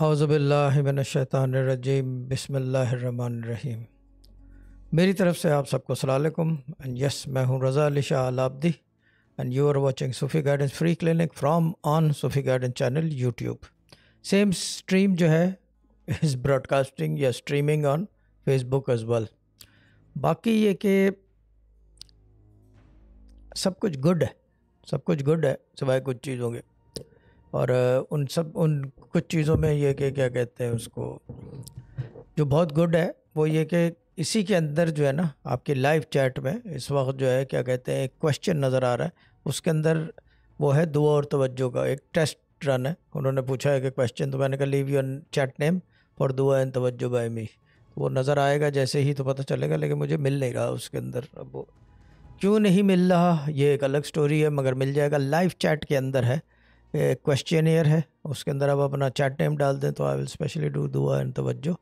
अज़बिल्लाशैतानरजीम बसमीम मेरी तरफ से आप सबको सलामकुम एंड यस मैं हूँ रज़ा अली शाह आलाब्दी and you are watching Sufi Gardens free clinic from on Sufi Garden channel YouTube same stream जो है इज़ ब्रॉडकास्टिंग या streaming on Facebook as well बाकी ये कि सब कुछ गुड है सब कुछ गुड है सिवाए कुछ चीज़ों के और उन सब उन कुछ चीज़ों में ये कि क्या कहते हैं उसको जो बहुत गुड है वो ये कि इसी के अंदर जो है ना आपके लाइव चैट में इस वक्त जो है क्या कहते हैं एक क्वेश्चन नज़र आ रहा है उसके अंदर वो है दुआ और तवज्जो का एक टेस्ट रन है उन्होंने पूछा है कि क्वेश्चन तो मैंने कहा leave your chat name for दुआ एंड तवज्जो बाय मी वो नज़र आएगा जैसे ही तो पता चलेगा लेकिन मुझे मिल नहीं रहा उसके अंदर अब वो क्यों नहीं मिल रहा ये एक अलग स्टोरी है मगर मिल जाएगा लाइव चैट के अंदर है क्वेश्चन एयर है उसके अंदर आप अपना चैट टाइम डाल दें तो आई विल स्पेशली डू दुआ एंड तवज्जो